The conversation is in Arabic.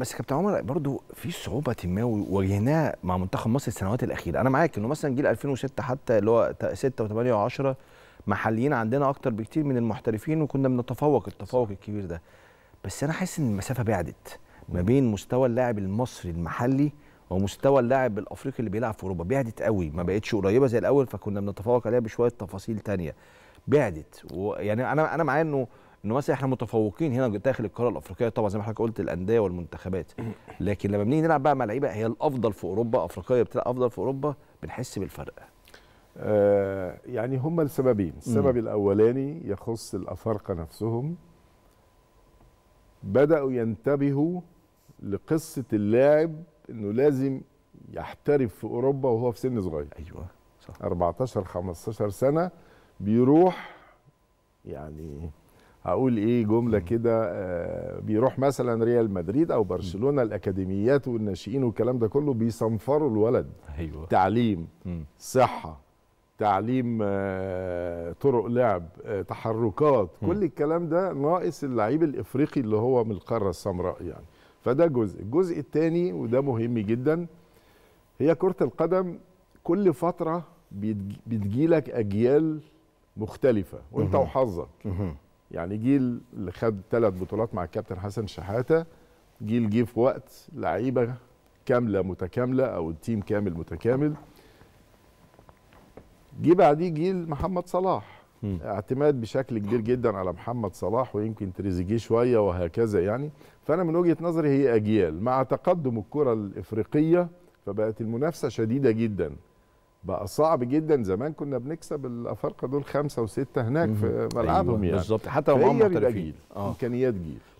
بس كابتن عمر برضو في صعوبه ما واجهناها مع منتخب مصر السنوات الاخيره انا معاك انه مثلا جيل 2006 حتى اللي هو 6 و8 و10 محليين عندنا اكتر بكتير من المحترفين وكنا بنتفوق التفوق الكبير ده بس انا حاسس ان المسافه بعدت ما بين مستوى اللاعب المصري المحلي ومستوى اللاعب الافريقي اللي بيلعب في اوروبا بعدت قوي ما بقتش قريبه زي الاول فكنا بنتفوق عليها بشويه تفاصيل تانية بعدت ويعني انا انا معايا انه انه مثلا احنا متفوقين هنا داخل القاره الافريقيه طبعا زي ما حضرتك قلت الانديه والمنتخبات لكن لما بنيجي نلعب بقى مع لعيبه هي الافضل في اوروبا افريقيه بتلعب افضل في اوروبا بنحس بالفرق آه يعني هما السببين السبب الاولاني يخص الافارقه نفسهم بداوا ينتبهوا لقصه اللاعب انه لازم يحترف في اوروبا وهو في سن صغير ايوه صح 14 15 سنه بيروح يعني هقول ايه جمله كده آه، بيروح مثلا ريال مدريد او برشلونه الاكاديميات والناشئين والكلام ده كله بيصنفروا الولد أيوة. تعليم صحه تعليم آه، طرق لعب آه، تحركات كل الكلام ده ناقص اللعيب الافريقي اللي هو من القاره السمراء يعني فده جزء الجزء الثاني وده مهم جدا هي كره القدم كل فتره بتجيلك اجيال مختلفه وانت وحظك يعني جيل اللي خد ثلاث بطولات مع الكابتن حسن شحاته جيل جه في وقت لعيبه كامله متكامله او التيم كامل متكامل جه بعديه جيل محمد صلاح م. اعتماد بشكل كبير جدا على محمد صلاح ويمكن تريزيجيه شويه وهكذا يعني فانا من وجهه نظري هي اجيال مع تقدم الكره الافريقيه فبقت المنافسه شديده جدا بقى صعب جدا زمان كنا بنكسب الافارقه دول خمسه وسته هناك في ملعبهم أيوه، يعني بالظبط حتى لو معاهم محترفين آه. امكانيات جيل